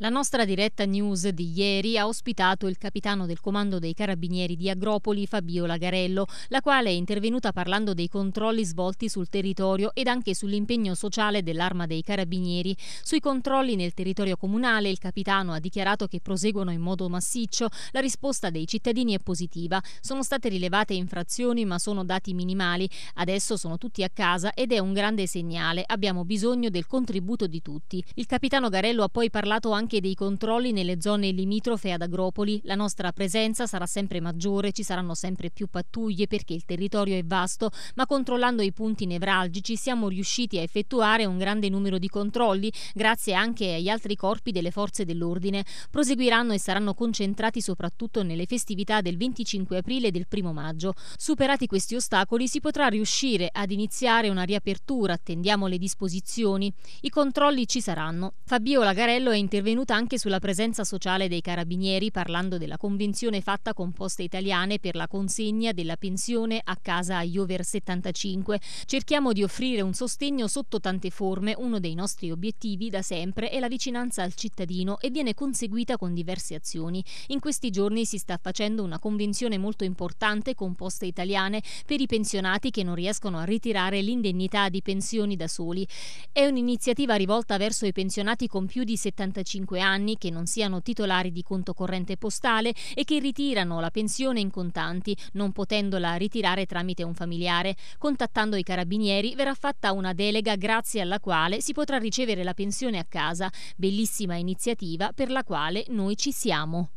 La nostra diretta news di ieri ha ospitato il capitano del comando dei carabinieri di Agropoli, Fabiola Garello, la quale è intervenuta parlando dei controlli svolti sul territorio ed anche sull'impegno sociale dell'arma dei carabinieri. Sui controlli nel territorio comunale il capitano ha dichiarato che proseguono in modo massiccio, la risposta dei cittadini è positiva, sono state rilevate infrazioni ma sono dati minimali, adesso sono tutti a casa ed è un grande segnale, abbiamo bisogno del contributo di tutti. Il capitano Garello ha poi parlato anche anche dei controlli nelle zone limitrofe ad Agropoli. La nostra presenza sarà sempre maggiore, ci saranno sempre più pattuglie perché il territorio è vasto, ma controllando i punti nevralgici siamo riusciti a effettuare un grande numero di controlli grazie anche agli altri corpi delle forze dell'ordine. Proseguiranno e saranno concentrati soprattutto nelle festività del 25 aprile e del 1 maggio. Superati questi ostacoli si potrà riuscire ad iniziare una riapertura, attendiamo le disposizioni. I controlli ci saranno. Fabio Lagarello è intervenuto venuta anche sulla presenza sociale dei carabinieri parlando della convenzione fatta con Poste Italiane per la consegna della pensione a casa agli over 75. Cerchiamo di offrire un sostegno sotto tante forme, uno dei nostri obiettivi da sempre è la vicinanza al cittadino e viene conseguita con diverse azioni. In questi giorni si sta facendo una convenzione molto importante con Poste Italiane per i pensionati che non riescono a ritirare l'indennità di pensioni da soli. È un'iniziativa rivolta verso i pensionati con più di 75 5 anni che non siano titolari di conto corrente postale e che ritirano la pensione in contanti, non potendola ritirare tramite un familiare. Contattando i carabinieri verrà fatta una delega grazie alla quale si potrà ricevere la pensione a casa, bellissima iniziativa per la quale noi ci siamo.